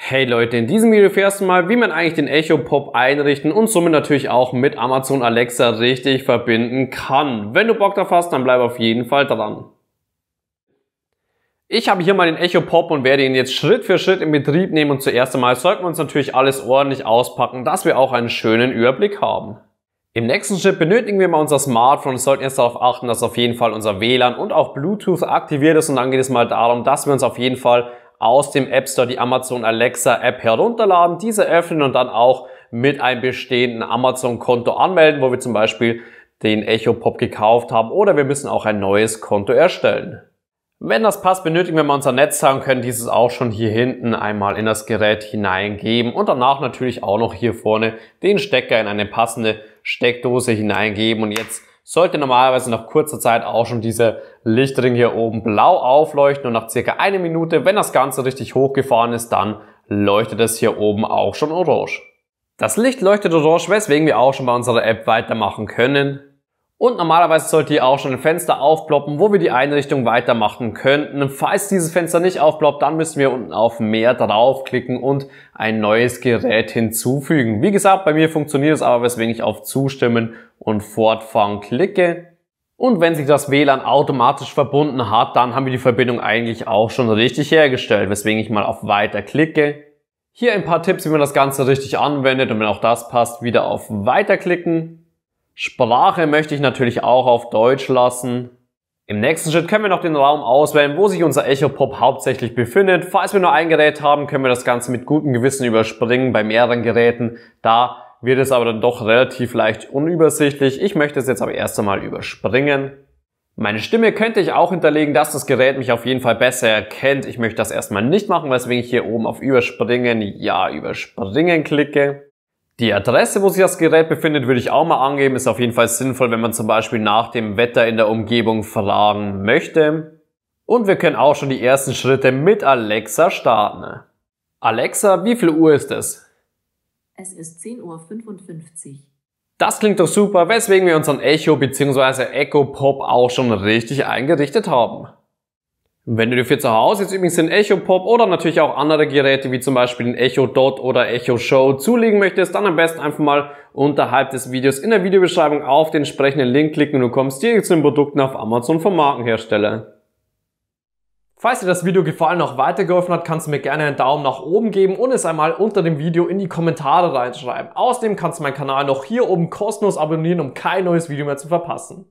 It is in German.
Hey Leute, in diesem Video fährst du mal, wie man eigentlich den Echo Pop einrichten und somit natürlich auch mit Amazon Alexa richtig verbinden kann. Wenn du Bock drauf hast, dann bleib auf jeden Fall dran. Ich habe hier mal den Echo Pop und werde ihn jetzt Schritt für Schritt in Betrieb nehmen und zuerst einmal sollten wir uns natürlich alles ordentlich auspacken, dass wir auch einen schönen Überblick haben. Im nächsten Schritt benötigen wir mal unser Smartphone und sollten jetzt darauf achten, dass auf jeden Fall unser WLAN und auch Bluetooth aktiviert ist und dann geht es mal darum, dass wir uns auf jeden Fall aus dem App Store die Amazon Alexa App herunterladen, diese öffnen und dann auch mit einem bestehenden Amazon-Konto anmelden, wo wir zum Beispiel den Echo Pop gekauft haben oder wir müssen auch ein neues Konto erstellen. Wenn das passt, benötigen wir mal unser Netz und können dieses auch schon hier hinten einmal in das Gerät hineingeben und danach natürlich auch noch hier vorne den Stecker in eine passende Steckdose hineingeben und jetzt sollte normalerweise nach kurzer Zeit auch schon diese Lichtring hier oben blau aufleuchten und nach circa einer Minute, wenn das Ganze richtig hochgefahren ist, dann leuchtet es hier oben auch schon orange. Das Licht leuchtet orange, weswegen wir auch schon bei unserer App weitermachen können. Und normalerweise sollte hier auch schon ein Fenster aufploppen, wo wir die Einrichtung weitermachen könnten. Falls dieses Fenster nicht aufploppt, dann müssen wir unten auf Mehr draufklicken und ein neues Gerät hinzufügen. Wie gesagt, bei mir funktioniert es aber, weswegen ich auf Zustimmen und Fortfahren klicke. Und wenn sich das WLAN automatisch verbunden hat, dann haben wir die Verbindung eigentlich auch schon richtig hergestellt, weswegen ich mal auf Weiter klicke. Hier ein paar Tipps, wie man das Ganze richtig anwendet und wenn auch das passt, wieder auf Weiter klicken. Sprache möchte ich natürlich auch auf Deutsch lassen. Im nächsten Schritt können wir noch den Raum auswählen, wo sich unser Echo Pop hauptsächlich befindet. Falls wir nur ein Gerät haben, können wir das Ganze mit gutem Gewissen überspringen bei mehreren Geräten. Da wird es aber dann doch relativ leicht unübersichtlich. Ich möchte es jetzt aber erst einmal überspringen. Meine Stimme könnte ich auch hinterlegen, dass das Gerät mich auf jeden Fall besser erkennt. Ich möchte das erstmal nicht machen, weswegen ich hier oben auf Überspringen, ja, Überspringen klicke. Die Adresse, wo sich das Gerät befindet, würde ich auch mal angeben. Ist auf jeden Fall sinnvoll, wenn man zum Beispiel nach dem Wetter in der Umgebung fragen möchte. Und wir können auch schon die ersten Schritte mit Alexa starten. Alexa, wie viel Uhr ist es? Es ist 10.55 Uhr. Das klingt doch super, weswegen wir unseren Echo bzw. Echo Pop auch schon richtig eingerichtet haben. Wenn du dir für zu Hause jetzt übrigens den Echo Pop oder natürlich auch andere Geräte wie zum Beispiel den Echo Dot oder Echo Show zulegen möchtest, dann am besten einfach mal unterhalb des Videos in der Videobeschreibung auf den entsprechenden Link klicken und du kommst direkt zu den Produkten auf Amazon vom Markenhersteller. Falls dir das Video gefallen noch weitergeholfen hat, kannst du mir gerne einen Daumen nach oben geben und es einmal unter dem Video in die Kommentare reinschreiben. Außerdem kannst du meinen Kanal noch hier oben kostenlos abonnieren, um kein neues Video mehr zu verpassen.